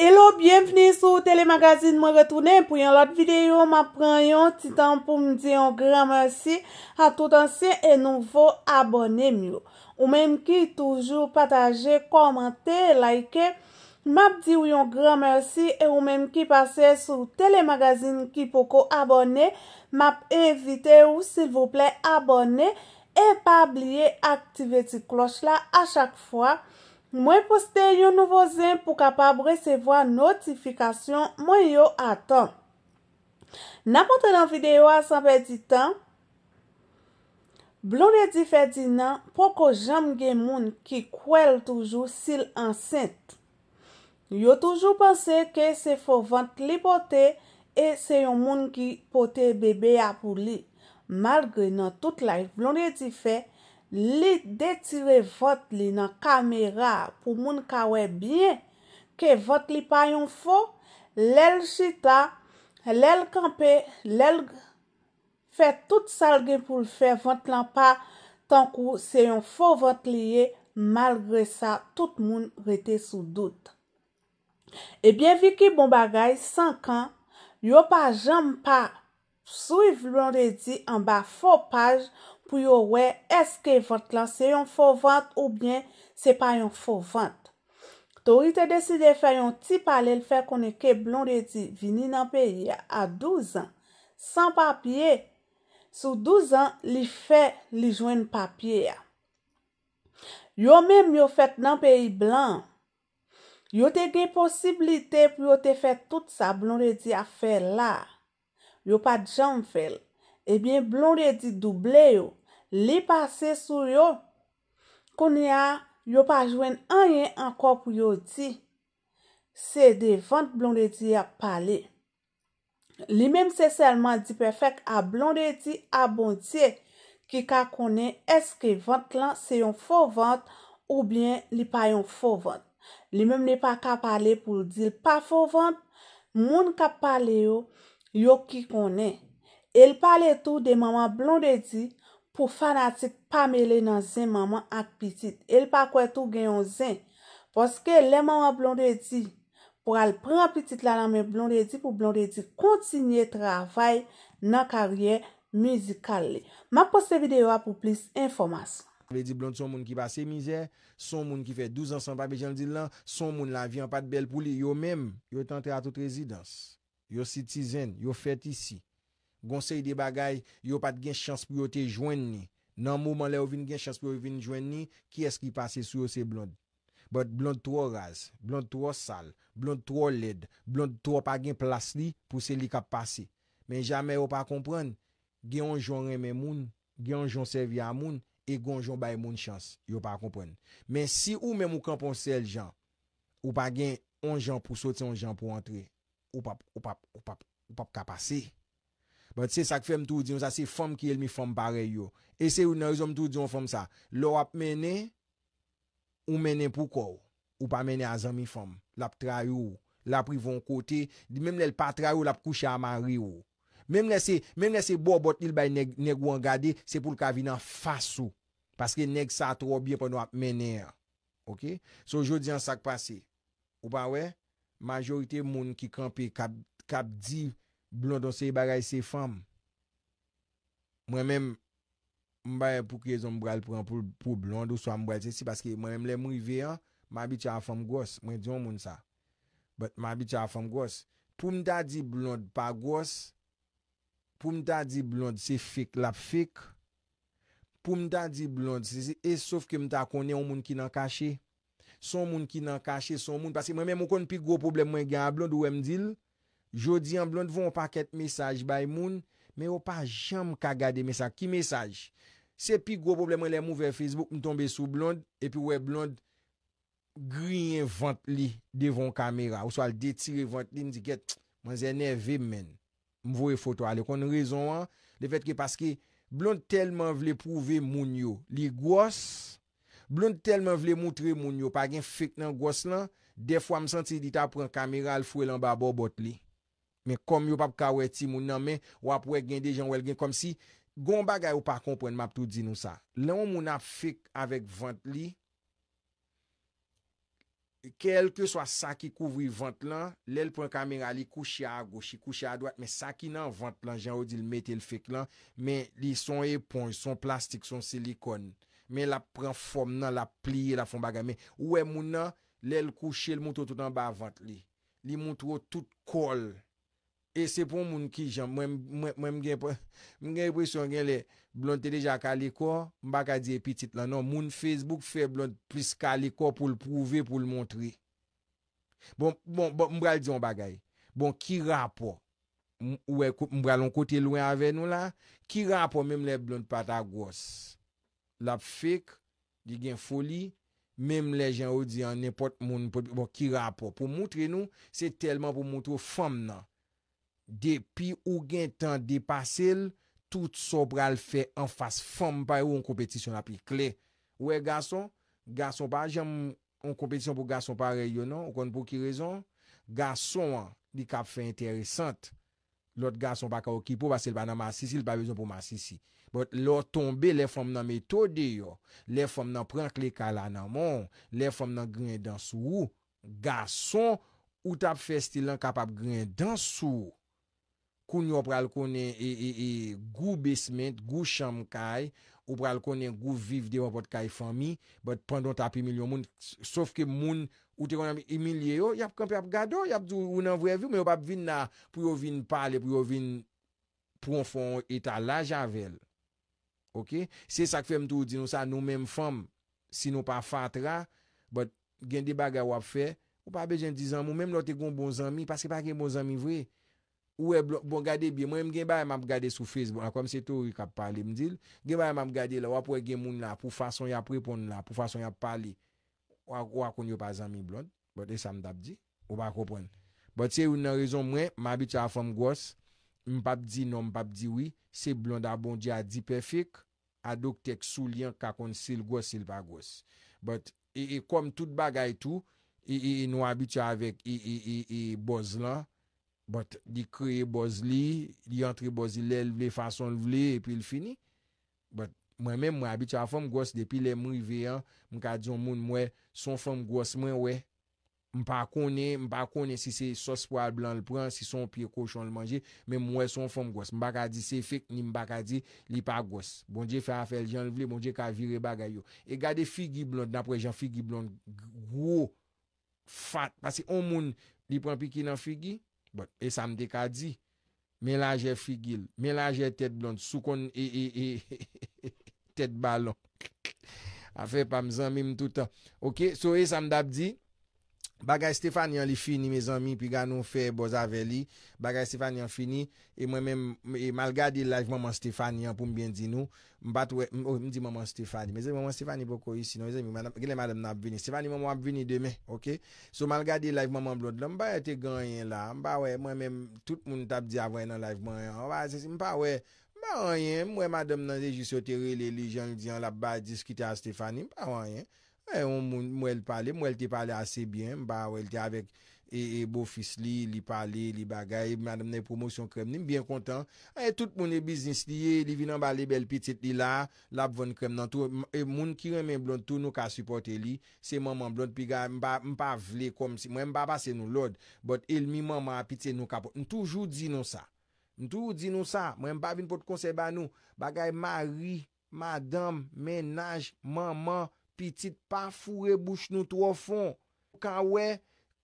Hello, bienveni sou telemagazin mwen retounen pou yon lot videyo. Ma pran yon titan pou mdi yon gran mersi a tout ansi e nouvo abone miyo. Ou menm ki toujou pataje, komante, like. Map di ou yon gran mersi e ou menm ki pase sou telemagazin ki poko abone. Map evite ou sil vouple abone e pa bliye aktive ti kloch la a chak fwa. Mwen poste yon nouvo zin pou kapab resevo a notifikasyon mwen yo atan. Na ponte nan videyo a sanpe e di tan, blonye di fè di nan pou ko jam gen moun ki kwel toujou sil ansent. Yo toujou panse ke se fo vant li pote e se yon moun ki pote bebe apou li. Malge nan tout laif blonye di fè, li detire vot li nan kamera pou moun kawè biye ke vot li pa yon fo, lèl jita, lèl kampe, lèl fè tout salge pou l'fè vot lan pa, tankou se yon fo vot li ye, malgre sa, tout moun rete sou dout. Ebyen viki bon bagay, 5 an, yo pa jem pa sou yvlon redi an ba fo paj, pou yo wè, eske vòt la se yon fò vant ou byen se pa yon fò vant. To yi te deside fè yon ti pale l fè koneke blon redi vini nan peyi a 12 an. San papye, sou 12 an li fè li jwen papye a. Yo mèm yo fèt nan peyi blan. Yo te gen posibilite pou yo te fèt tout sa blon redi a fè la. Yo pa djan fè l. ebyen blon redi doble yo, li pase sou yo, kon ya, yo pa jwen anyen anko pou yo di, se de vant blon redi ya pale. Li menm se selman di prefek a blon redi a bontie, ki ka konen eske vant lan se yon fo vant ou bien li pa yon fo vant. Li menm ne pa ka pale pou di pa fo vant, moun ka pale yo, yo ki konen. El pale tou de maman blonde di pou fanatik pa mele nan zin maman ak pitit. El pa kwe tou genyon zin. Poske le maman blonde di pou al pran pitit la nan mwen blonde di pou blonde di kontinye travay nan karyen mizikal li. Ma poste videyo a pou plis informasyon. Le di blonde son moun ki pa se mizè, son moun ki fe 12 ansan pa pe jan di lan, son moun la vi an pat bel pou li. Yo mèm, yo tante a tout rezidans, yo sitizèn, yo fet isi. Gon sey de bagay, yo pat gen chans pou yo te jwen ni. Nan mouman le ou vin gen chans pou yo vin jwen ni, ki eski pase sou yo se blond. Bout blond tro raz, blond tro sal, blond tro led, blond tro pa gen plas li pou se li kap pase. Men jamen yo pa kompren, gen anjon reme moun, gen anjon sevi a moun, e gen anjon bay moun chans, yo pa kompren. Men si ou men mou kampon sel jan, ou pa gen anjon pou sot se anjon pou antre, ou pap kapasey. Se sak fe mtou diyon sa, se fom ki el mi fom pare yo. E se ou nan rizom mtou diyon fom sa. Lou ap mene, ou mene pou kou. Ou pa mene a zan mi fom. Lap tra yo, lap rivon kote. Mem ne l patra yo, lap kou chaman ri yo. Mem ne se bo bot nil bay neg wangade, se pou l kavina fasou. Paske neg sa tro bien pou nou ap mene ya. Ok? So jodi an sak pase. Ou pa we? Majorite moun ki kampe kap diyo. Blond ou se yi bagay se fam. Mwen men, mwen baye pou ke zon mbral pran pou blond ou swan mbral se si. Paske mwen men mle mwen yi veyan, mwen bi chan fam gos. Mwen di yon moun sa. But mwen bi chan fam gos. Pou mta di blond pa gos. Pou mta di blond se fik lap fik. Pou mta di blond se si. E souf ke mta konye yon moun ki nan kache. Son moun ki nan kache son moun. Paske mwen men mwen kon pi go problem mwen gen a blond ou m dil. Jodi an blonde, vou an pa ket mesaj bay moun, men an pa jam kagade mesaj. Ki mesaj? Se pi gro problem an lè mouvè Facebook, mou tombe sou blonde, epi wè blonde griye vant li devon kamera. Ou so al detire vant li, mou zè neve men. Mwou e foto ale. Kon rezon an, de fet ki paske blonde telman vle pouve moun yo. Li gos, blonde telman vle moutre moun yo. Pag gen fik nan gos lan, defwa m senti di ta pran kamera al fwe lan babo bot li. men kom yo pa pou ka weti moun nan men, wap we gen de jan wel gen, kom si, goun bagay ou pa kompwen, map tout di nou sa, lè ou moun ap fik avèk vant li, kelke swa sa ki kouvri vant lan, lè l pou an kamera li kouchi a gochi, kouchi a dwat, men sa ki nan vant lan, jan ou di l metel fik lan, men li son eponj, son plastik, son silikon, men la pren fom nan, la pli, la fon bagay, men ou e moun nan, lè l kouchi, l moun tou tout an ba vant li, li moun tou tout kol, E sepon moun ki j analyse pe sepon, mwen mwen gen presyon gen le blon te deja kaliko, mwa ka di epiti la nan moun feisbouk fe blon plus kaliko pou l prouve pou l montre. Mwen bon, bon, bon, mwal di yon bagay, mwen kira po, mwen kote louen ave nou la, kira po menm le blon pata gos. La fek, di gen foli, menm le jen ou di an nepot moun, bo kira po, pou mwontre nou, se telman pou mwontre fam nan. Depi ou gen tan depasel, tout sobral fe enfas fom pa ou an kompetisyon api kle. Ou e gason? Gason pa? Jem an kompetisyon pou gason pare yo nan? Ou kon pou ki rezon? Gason an, di kap fe enteresant. Lot gason pa ka oki pou basel pa nan masisi, li pa bezon pou masisi. Lot tombe le fom nan metode yo, le fom nan pran kle kala nan mon, le fom nan gren dansu ou. Gason, ou tap fe stil an kap ap gren dansu ou. koun yo pral konen e, e, e gu besment, gu sham kay, ou pral konen gu viv de wapot kay fami, bat pandon tap emilyon moun, sof ke moun ou te konen emilye yo, yap kamp yap gado, yap doun an vrevi, men yo pap vin na pou yo vin pale, pou yo vin pronfon etalaj avel. Ok? Se sak fe mtou di nou sa nou menm fam, si nou pa fatra, bat gen de baga wap fe, ou pa bejen dizan moun, mèm nou te kon bon zami, paske pa ke bon zami vwey, Ou e blon, bon gade bi, mwen yon gen ba yon map gade sou fez bon, a kom se tou yon ka pale mdil. Gen ba yon map gade la, wapwe gen moun la, pou fason ya pre pon la, pou fason ya pale, wakon yon pa zami blon, bot e sa mdap di, wapakopon. Bot se yon nan rezon mwen, mabit ya fom gos, mpap di non, mpap di wi, se blon da bon di a di pefik, a dok tek sou liyan kakon sil gos, sil pa gos. Bot, e, e kom tout bagay tou, e, e, e nou abit ya avek, e boz lan, Bat, di kreye boz li, di yantre boz li lè l vle fason l vle epi l fini. Bat, mwen men mwen abit ya fòm gòs depi lè mwen y veyan, mwen ka di yon moun mwen son fòm gòs mwen wè. Mwen pa kone, mwen pa kone si se sos pwa blan l pran, si son pye kòchon l manje, mwen mwen son fòm gòs. Mwen baka di se fèk, mwen baka di li pa gòs. Mwen bon di fè a fèl jan l vle, mwen bon di ka vire bagay yo. E gade figi blan, napre jan figi blan, gwo, fat, pasi yon moun li pran piki nan figi, E sa m dek a di. Melanje figil. Melanje tet blon. Sou kon e e e. Tet balon. A fe pamzan mim toutan. Ok. So e sa m dab di. Bagay Stefanyan li fini me zon mi, pi gwa nou fe Bozaveli, bagay Stefanyan fini, e mwen men e malgade live mwaman Stefanyan pou mbien di nou, mbat we, mdi mwaman Stefanyan, me zè mwaman Stefanyan pou kou isi nou, gwenle madame nan ap veni, Stefanyan mwaman ap veni deme, ok? So malgade live mwaman blod lan, mba we te ganyan la, mba we, mwen men mtout moun tap di avwen nan live mwen yan, mba we, mba we, mba we, mwen madame nan zè Jusote Ré, Lé Lé, Jean Dian, la ba, diskite a Stefanyan, mba we, mba we. Eh, mwen te pale ase bien, mwen te avek e, e bo fis li, li pale, li bagay, mwen ne promosyon krem, mwen ben kontan, eh, tout moun e biznis li, e, li vinan ba li bel pitit li la, la pou von krem nan, e, moun ki remen blon, tout nou ka supporte li, se mwen mwen blon, pi ga mwen pa vle kom si, mwen mba pase nou lod, bot el mi mwen mwen apite nou kapon, mwen toujou di nou sa, mwen toujou di nou sa, mwen mba vin pot konsey ba nou, bagay mari, madame, menaj, mwen mwen, pitit pa fure bouch nou tro fon. Ka we,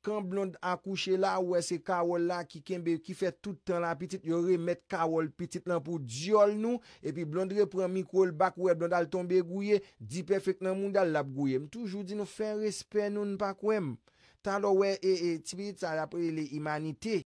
kan blonde akouche la, we se kawol la ki kembe, ki fe tout tan la pitit, yo remet kawol pitit lan pou diol nou, epi blonde repre mikol bak, we blonde al tombe gouye, dipefek nan moun dal lab gouye. Toujou di nou fe respen nou npa kouem. Tando we e e tipit, sa la pre le imanite.